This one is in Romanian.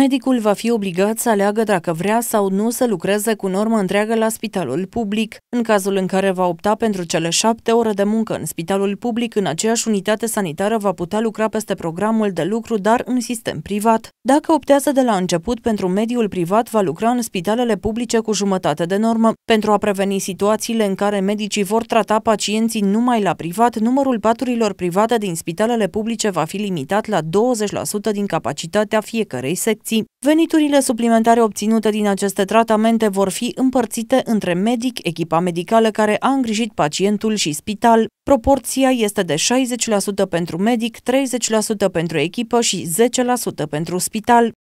Medicul va fi obligat să aleagă dacă vrea sau nu să lucreze cu normă întreagă la spitalul public, în cazul în care va opta pentru cele șapte ore de muncă în spitalul public, în aceeași unitate sanitară va putea lucra peste programul de lucru, dar în sistem privat. Dacă optează de la început pentru mediul privat, va lucra în spitalele publice cu jumătate de normă. Pentru a preveni situațiile în care medicii vor trata pacienții numai la privat, numărul paturilor private din spitalele publice va fi limitat la 20% din capacitatea fiecărei secții infecții. Veniturile suplimentare obținute din aceste tratamente vor fi împărțite între medic, echipa medicală care a îngrijit pacientul și spital. Proporția este de 60% pentru medic, 30% pentru echipă și 10% pentru spital.